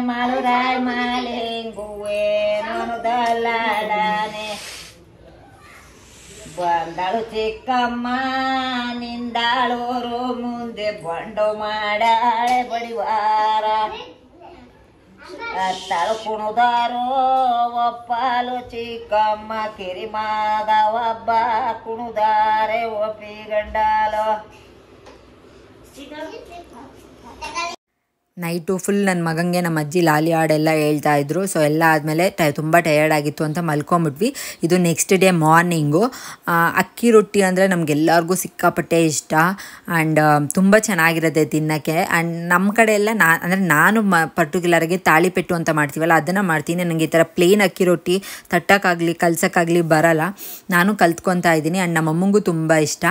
ಮಾಳುರಾಯ್ ಮಾಲೆಂಗುವೆ ನೋನುದಲ್ಲಾಡಾನೆ ಬಂದಳು ಚಿಕ್ಕಮ್ಮ ನಿಂದಾಳೋರು ಮುಂದೆ ಬಂಡು ಮಾಡಾಳೆ ಬಡಿವಾರ అత్తలు కుణుదారో ఒప్పాలు చిక్కమ్మ కిరిమాదవబ్బ కుణుదారే గండాలో ನೈಟು ಫುಲ್ ನನ್ನ ಮಗನಿಗೆ ನಮ್ಮ ಅಜ್ಜಿ ಲಾಲಿ ಹಾಡೆಲ್ಲ ಹೇಳ್ತಾ ಇದ್ರು ಸೊ ಎಲ್ಲ ಆದಮೇಲೆ ಟ ತುಂಬ ಟಯರ್ಡ್ ಆಗಿತ್ತು ಅಂತ ಮಲ್ಕೊಂಬಿಟ್ವಿ ಇದು ನೆಕ್ಸ್ಟ್ ಡೇ ಮಾರ್ನಿಂಗು ಅಕ್ಕಿ ರೊಟ್ಟಿ ಅಂದರೆ ನಮಗೆಲ್ಲರಿಗೂ ಸಿಕ್ಕಾಪಟ್ಟೆ ಇಷ್ಟ ಆ್ಯಂಡ್ ತುಂಬ ಚೆನ್ನಾಗಿರುತ್ತೆ ತಿನ್ನೋಕ್ಕೆ ಆ್ಯಂಡ್ ನಮ್ಮ ಕಡೆಯೆಲ್ಲ ನಾ ಅಂದರೆ ನಾನು ಮ ಪರ್ಟಿಕ್ಯುಲರಾಗಿ ತಾಳಿಪೆಟ್ಟು ಅಂತ ಮಾಡ್ತೀವಲ್ಲ ಅದನ್ನು ಮಾಡ್ತೀನಿ ನನಗೆ ಈ ಥರ ಪ್ಲೇನ್ ಅಕ್ಕಿ ರೊಟ್ಟಿ ತಟ್ಟಕ್ಕಾಗಲಿ ಕಲ್ಸೋಕ್ಕಾಗಲಿ ಬರಲ್ಲ ನಾನು ಕಲ್ತ್ಕೊತಾ ಇದ್ದೀನಿ ಆ್ಯಂಡ್ ನಮ್ಮಮ್ಮಂಗೂ ತುಂಬ ಇಷ್ಟ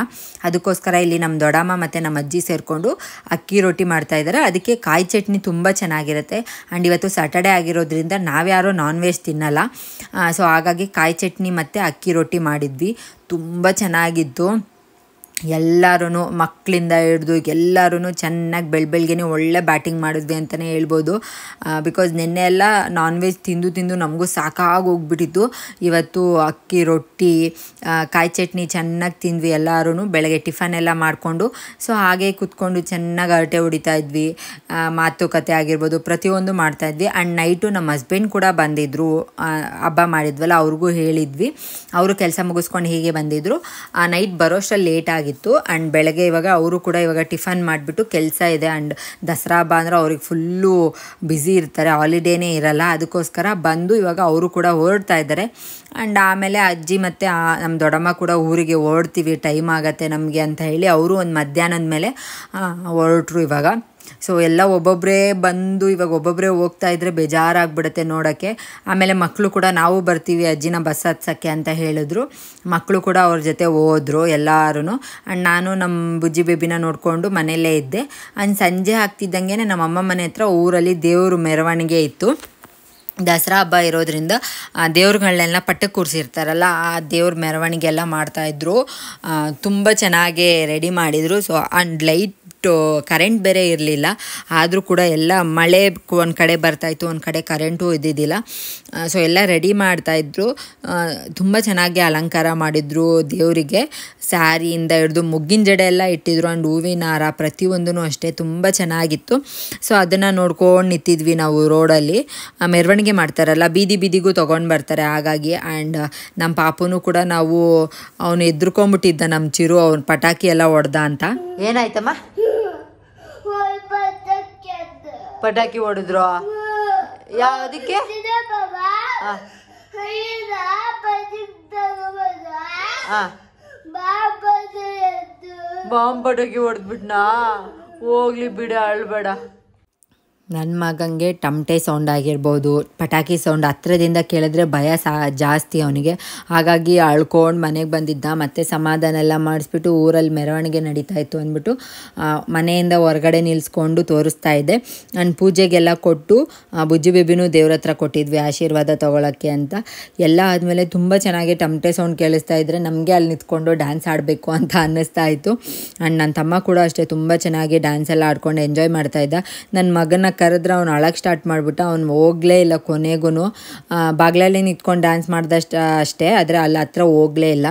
ಅದಕ್ಕೋಸ್ಕರ ಇಲ್ಲಿ ನಮ್ಮ ದೊಡ್ಡಮ್ಮ ಮತ್ತು ನಮ್ಮ ಅಜ್ಜಿ ಸೇರಿಕೊಂಡು ಅಕ್ಕಿ ರೊಟ್ಟಿ ಮಾಡ್ತಾಯಿದ್ದಾರೆ ಅದಕ್ಕೆ ಕಾಯಿ ಚಟ್ನಿ ತುಂಬ ಚೆನ್ನಾಗಿರುತ್ತೆ ಆ್ಯಂಡ್ ಇವತ್ತು ಸ್ಯಾಟರ್ಡೆ ಆಗಿರೋದ್ರಿಂದ ನಾವ್ಯಾರೋ ನಾನ್ ವೆಜ್ ತಿನ್ನಲ್ಲ ಸೊ ಹಾಗಾಗಿ ಕಾಯಿ ಚಟ್ನಿ ಮತ್ತು ಅಕ್ಕಿ ರೊಟ್ಟಿ ಮಾಡಿದ್ವಿ ತುಂಬ ಚೆನ್ನಾಗಿತ್ತು ಎಲ್ಲರೂ ಮಕ್ಕಳಿಂದ ಹಿಡ್ದು ಎಲ್ಲರೂ ಚೆನ್ನಾಗಿ ಬೆಳ ಬೆಳಗ್ಗೆನೇ ಒಳ್ಳೆ ಬ್ಯಾಟಿಂಗ್ ಮಾಡಿದ್ವಿ ಅಂತಲೇ ಹೇಳ್ಬೋದು ಬಿಕಾಸ್ ನಿನ್ನೆ ಎಲ್ಲ ನಾನ್ ವೆಜ್ ತಿಂದು ತಿಂದು ನಮಗೂ ಸಾಕಾಗಿ ಹೋಗ್ಬಿಟ್ಟಿತ್ತು ಇವತ್ತು ಅಕ್ಕಿ ರೊಟ್ಟಿ ಕಾಯಿ ಚಟ್ನಿ ಚೆನ್ನಾಗಿ ತಿಂದ್ವಿ ಎಲ್ಲರೂ ಬೆಳಗ್ಗೆ ಟಿಫನ್ ಎಲ್ಲ ಮಾಡಿಕೊಂಡು ಸೊ ಹಾಗೆ ಕೂತ್ಕೊಂಡು ಚೆನ್ನಾಗಿ ಅರಟೆ ಹೊಡಿತಾ ಇದ್ವಿ ಮಾತುಕತೆ ಆಗಿರ್ಬೋದು ಪ್ರತಿಯೊಂದು ಮಾಡ್ತಾ ಇದ್ವಿ ಆ್ಯಂಡ್ ನೈಟು ನಮ್ಮ ಹಸ್ಬೆಂಡ್ ಕೂಡ ಬಂದಿದ್ದರು ಹಬ್ಬ ಮಾಡಿದ್ವಲ್ಲ ಅವ್ರಿಗೂ ಹೇಳಿದ್ವಿ ಅವರು ಕೆಲಸ ಮುಗಿಸ್ಕೊಂಡು ಹೀಗೆ ಬಂದಿದ್ದರು ಆ ನೈಟ್ ಬರೋಷ್ಟರಲ್ಲಿ ಲೇಟ್ ಆಗಿ ಬೇಕಾಗಿತ್ತು ಆ್ಯಂಡ್ ಬೆಳಗ್ಗೆ ಇವಾಗ ಅವರು ಕೂಡ ಇವಾಗ ಟಿಫನ್ ಮಾಡಿಬಿಟ್ಟು ಕೆಲಸ ಇದೆ ಆ್ಯಂಡ್ ದಸರಾ ಹಬ್ಬ ಅಂದ್ರೆ ಅವ್ರಿಗೆ ಫುಲ್ಲು ಬ್ಯುಸಿ ಇರ್ತಾರೆ ಹಾಲಿಡೇನೇ ಇರಲ್ಲ ಅದಕ್ಕೋಸ್ಕರ ಬಂದು ಇವಾಗ ಅವರು ಕೂಡ ಹೊರಡ್ತಾ ಇದ್ದಾರೆ ಆ್ಯಂಡ್ ಆಮೇಲೆ ಅಜ್ಜಿ ಮತ್ತು ನಮ್ಮ ದೊಡ್ಡಮ್ಮ ಕೂಡ ಊರಿಗೆ ಓಡ್ತೀವಿ ಟೈಮ್ ಆಗತ್ತೆ ನಮಗೆ ಅಂತ ಹೇಳಿ ಅವರು ಒಂದು ಮಧ್ಯಾಹ್ನದ ಮೇಲೆ ಹೊರಟರು ಇವಾಗ ಸೊ ಎಲ್ಲ ಒಬ್ಬೊಬ್ಬರೇ ಬಂದು ಇವಾಗ ಒಬ್ಬೊಬ್ಬರೇ ಹೋಗ್ತಾ ಇದ್ರೆ ಬೇಜಾರಾಗ್ಬಿಡುತ್ತೆ ನೋಡೋಕ್ಕೆ ಆಮೇಲೆ ಮಕ್ಕಳು ಕೂಡ ನಾವು ಬರ್ತೀವಿ ಅಜ್ಜಿನ ಬಸ್ ಹತ್ಸೋಕ್ಕೆ ಅಂತ ಹೇಳಿದ್ರು ಮಕ್ಕಳು ಕೂಡ ಅವ್ರ ಜೊತೆ ಹೋದ್ರು ಎಲ್ಲರೂ ಆ್ಯಂಡ್ ನಾನು ನಮ್ಮ ಬುಜ್ಜಿ ಬೇಬಿನ ನೋಡಿಕೊಂಡು ಮನೆಯಲ್ಲೇ ಇದ್ದೆ ಆ್ಯಂಡ್ ಸಂಜೆ ಆಗ್ತಿದ್ದಂಗೆ ನಮ್ಮ ಅಮ್ಮ ಮನೆ ಹತ್ರ ಊರಲ್ಲಿ ದೇವರು ಮೆರವಣಿಗೆ ಇತ್ತು ದಸರಾ ಹಬ್ಬ ಇರೋದ್ರಿಂದ ದೇವ್ರುಗಳನ್ನೆಲ್ಲ ಪಟ್ಟಕ್ಕೆ ಕೂರಿಸಿರ್ತಾರಲ್ಲ ಆ ದೇವ್ರ ಮೆರವಣಿಗೆ ಎಲ್ಲ ಮಾಡ್ತಾಯಿದ್ರು ತುಂಬ ಚೆನ್ನಾಗೇ ರೆಡಿ ಮಾಡಿದರು ಸೊ ಆ್ಯಂಡ್ ಲೈಟ್ ಅಷ್ಟು ಕರೆಂಟ್ ಬೇರೆ ಇರಲಿಲ್ಲ ಆದರೂ ಕೂಡ ಎಲ್ಲ ಮಳೆ ಒಂದು ಕಡೆ ಬರ್ತಾಯಿತ್ತು ಒಂದು ಕಡೆ ಕರೆಂಟು ಇದ್ದಿದ್ದಿಲ್ಲ ಸೊ ಎಲ್ಲ ರೆಡಿ ಮಾಡ್ತಾಯಿದ್ರು ತುಂಬ ಚೆನ್ನಾಗಿ ಅಲಂಕಾರ ಮಾಡಿದ್ರು ದೇವರಿಗೆ ಸ್ಯಾರಿಯಿಂದ ಹಿಡಿದು ಮುಗ್ಗಿನ ಜಡೆ ಎಲ್ಲ ಇಟ್ಟಿದ್ರು ಆ್ಯಂಡ್ ಹೂವಿನ ಹಾರ ಪ್ರತಿಯೊಂದೂ ಅಷ್ಟೇ ತುಂಬ ಚೆನ್ನಾಗಿತ್ತು ಸೊ ಅದನ್ನು ನೋಡ್ಕೊಂಡು ನಿಂತಿದ್ವಿ ನಾವು ರೋಡಲ್ಲಿ ಮೆರವಣಿಗೆ ಮಾಡ್ತಾರಲ್ಲ ಬೀದಿ ಬೀದಿಗೂ ತೊಗೊಂಡು ಬರ್ತಾರೆ ಹಾಗಾಗಿ ಆ್ಯಂಡ್ ನಮ್ಮ ಪಾಪುನೂ ಕೂಡ ನಾವು ಅವನು ಎದ್ರುಕೊಂಬಿಟ್ಟಿದ್ದ ನಮ್ಮ ಚಿರು ಅವ್ನ ಪಟಾಕಿ ಎಲ್ಲ ಹೊಡೆದ ಅಂತ ಏನಾಯ್ತಮ್ಮ ಪಟಾಕಿ ಹೊಡೆದ್ರು ಯಾವುದಕ್ಕೆ ಬಾಂಬ್ ಪಟಾಕಿ ಹೊಡೆದ್ಬಿಟ್ನಾ ಹೋಗ್ಲಿ ಬಿಡ ಅಳ್ಬೇಡ ನನ್ನ ಮಗನಿಗೆ ಟಮಟೆ ಸೌಂಡ್ ಆಗಿರ್ಬೋದು ಪಟಾಕಿ ಸೌಂಡ್ ಹತ್ರದಿಂದ ಕೇಳಿದ್ರೆ ಭಯ ಸಾ ಜಾಸ್ತಿ ಅವನಿಗೆ ಹಾಗಾಗಿ ಅಳ್ಕೊಂಡು ಮನೆಗೆ ಬಂದಿದ್ದ ಮತ್ತೆ ಸಮಾಧಾನ ಎಲ್ಲ ಮಾಡಿಸ್ಬಿಟ್ಟು ಊರಲ್ಲಿ ಮೆರವಣಿಗೆ ನಡೀತಾ ಇತ್ತು ಅಂದ್ಬಿಟ್ಟು ಮನೆಯಿಂದ ಹೊರಗಡೆ ನಿಲ್ಸ್ಕೊಂಡು ತೋರಿಸ್ತಾ ಇದ್ದೆ ನಾನು ಪೂಜೆಗೆಲ್ಲ ಕೊಟ್ಟು ಬುಜ್ಜಿ ಬೇಬಿನೂ ದೇವ್ರ ಹತ್ರ ಕೊಟ್ಟಿದ್ವಿ ಆಶೀರ್ವಾದ ತೊಗೊಳಕ್ಕೆ ಅಂತ ಎಲ್ಲ ಆದಮೇಲೆ ತುಂಬ ಚೆನ್ನಾಗಿ ಟಮಟೆ ಸೌಂಡ್ ಕೇಳಿಸ್ತಾ ಇದ್ದರೆ ನಮಗೆ ಅಲ್ಲಿ ನಿಂತ್ಕೊಂಡು ಡ್ಯಾನ್ಸ್ ಆಡಬೇಕು ಅಂತ ಅನ್ನಿಸ್ತಾ ಇತ್ತು ಆ್ಯಂಡ್ ನನ್ನ ತಮ್ಮ ಕೂಡ ಅಷ್ಟೇ ತುಂಬ ಚೆನ್ನಾಗಿ ಡ್ಯಾನ್ಸ್ ಎಲ್ಲ ಆಡ್ಕೊಂಡು ಎಂಜಾಯ್ ಮಾಡ್ತಾ ಇದ್ದ ನನ್ನ ಮಗನ ಕರೆದ್ರೆ ಅವ್ನು ಅಳಕ್ಕೆ ಸ್ಟಾರ್ಟ್ ಮಾಡಿಬಿಟ್ಟು ಅವ್ನು ಹೋಗಲೇ ಇಲ್ಲ ಕೊನೆಗೂ ಬಾಗಿಲಲ್ಲಿ ನಿಂತ್ಕೊಂಡು ಡ್ಯಾನ್ಸ್ ಮಾಡಿದಷ್ಟು ಅಷ್ಟೇ ಆದರೆ ಅಲ್ಲಿ ಹತ್ರ ಹೋಗಲೇ ಇಲ್ಲ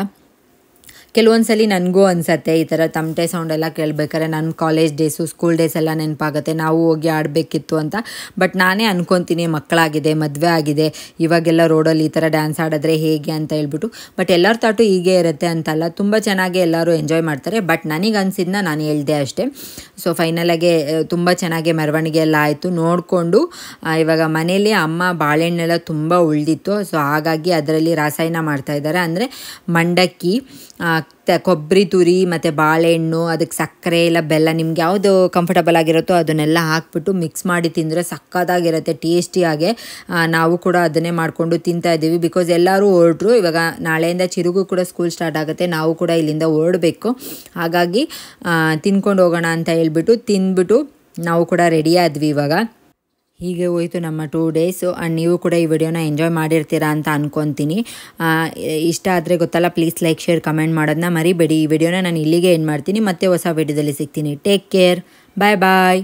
ಕೆಲವೊಂದು ಸಲ ನನಗೂ ಅನಿಸತ್ತೆ ಈ ಥರ ತಮಟೆ ಸೌಂಡ್ ಎಲ್ಲ ಕೇಳಬೇಕಾರೆ ನನ್ನ ಕಾಲೇಜ್ ಡೇಸು ಸ್ಕೂಲ್ ಡೇಸ್ ಎಲ್ಲ ನೆನಪಾಗುತ್ತೆ ನಾವು ಹೋಗಿ ಆಡಬೇಕಿತ್ತು ಅಂತ ಬಟ್ ನಾನೇ ಅನ್ಕೊತೀನಿ ಮಕ್ಕಳಾಗಿದೆ ಮದುವೆ ಆಗಿದೆ ಇವಾಗೆಲ್ಲ ರೋಡಲ್ಲಿ ಈ ಥರ ಡ್ಯಾನ್ಸ್ ಆಡಿದ್ರೆ ಹೇಗೆ ಅಂತ ಹೇಳ್ಬಿಟ್ಟು ಬಟ್ ಎಲ್ಲರ ತಾಟು ಹೀಗೆ ಇರುತ್ತೆ ಅಂತಲ್ಲ ತುಂಬ ಚೆನ್ನಾಗಿ ಎಲ್ಲರೂ ಎಂಜಾಯ್ ಮಾಡ್ತಾರೆ ಬಟ್ ನನಗೆ ಅನಿಸಿದ್ನ ನಾನು ಹೇಳಿದೆ ಅಷ್ಟೇ ಸೊ ಫೈನಲಾಗೆ ತುಂಬ ಚೆನ್ನಾಗಿ ಮೆರವಣಿಗೆ ಎಲ್ಲ ಆಯಿತು ನೋಡಿಕೊಂಡು ಇವಾಗ ಮನೇಲಿ ಅಮ್ಮ ಬಾಳೆಹಣ್ಣೆಲ್ಲ ತುಂಬ ಉಳಿದಿತ್ತು ಸೊ ಹಾಗಾಗಿ ಅದರಲ್ಲಿ ರಾಸಾಯನ ಮಾಡ್ತಾಯಿದ್ದಾರೆ ಅಂದರೆ ಮಂಡಕ್ಕಿ ಮತ್ತು ಕೊಬ್ಬರಿ ತುರಿ ಮತ್ತು ಬಾಳೆಹಣ್ಣು ಅದಕ್ಕೆ ಸಕ್ಕರೆ ಇಲ್ಲ ಬೆಲ್ಲ ನಿಮ್ಗೆ ಯಾವುದು ಕಂಫರ್ಟಬಲ್ ಆಗಿರುತ್ತೋ ಅದನ್ನೆಲ್ಲ ಹಾಕ್ಬಿಟ್ಟು ಮಿಕ್ಸ್ ಮಾಡಿ ತಿಂದರೆ ಸಕ್ಕತ್ತಾಗಿರುತ್ತೆ ಟೇಸ್ಟಿಯಾಗೆ ನಾವು ಕೂಡ ಅದನ್ನೇ ಮಾಡಿಕೊಂಡು ತಿಂತಾ ಇದ್ದೀವಿ ಬಿಕಾಸ್ ಎಲ್ಲರೂ ಓಡ್ರು ಇವಾಗ ನಾಳೆಯಿಂದ ಚಿರುಗು ಕೂಡ ಸ್ಕೂಲ್ ಸ್ಟಾರ್ಟ್ ಆಗುತ್ತೆ ನಾವು ಕೂಡ ಇಲ್ಲಿಂದ ಹೊರಡಬೇಕು ಹಾಗಾಗಿ ತಿನ್ಕೊಂಡು ಹೋಗೋಣ ಅಂತ ಹೇಳ್ಬಿಟ್ಟು ತಿಂದ್ಬಿಟ್ಟು ನಾವು ಕೂಡ ರೆಡಿ ಇವಾಗ ಹೀಗೆ ಹೋಯಿತು ನಮ್ಮ ಟೂ ಡೇಸು ಆ್ಯಂಡ್ ನೀವು ಕೂಡ ಈ ವಿಡಿಯೋನ ಎಂಜಾಯ್ ಮಾಡಿರ್ತೀರಾ ಅಂತ ಅಂದ್ಕೊತೀನಿ ಇಷ್ಟ ಆದರೆ ಗೊತ್ತಲ್ಲ ಪ್ಲೀಸ್ ಲೈಕ್ ಶೇರ್ ಕಮೆಂಟ್ ಮಾಡೋದನ್ನ ಮರಿಬೇಡಿ ಈ ವಿಡಿಯೋನ ನಾನು ಇಲ್ಲಿಗೆ ಏನು ಮಾಡ್ತೀನಿ ಮತ್ತೆ ಹೊಸ ವಿಡಿಯೋದಲ್ಲಿ ಸಿಗ್ತೀನಿ ಟೇಕ್ ಕೇರ್ ಬಾಯ್ ಬಾಯ್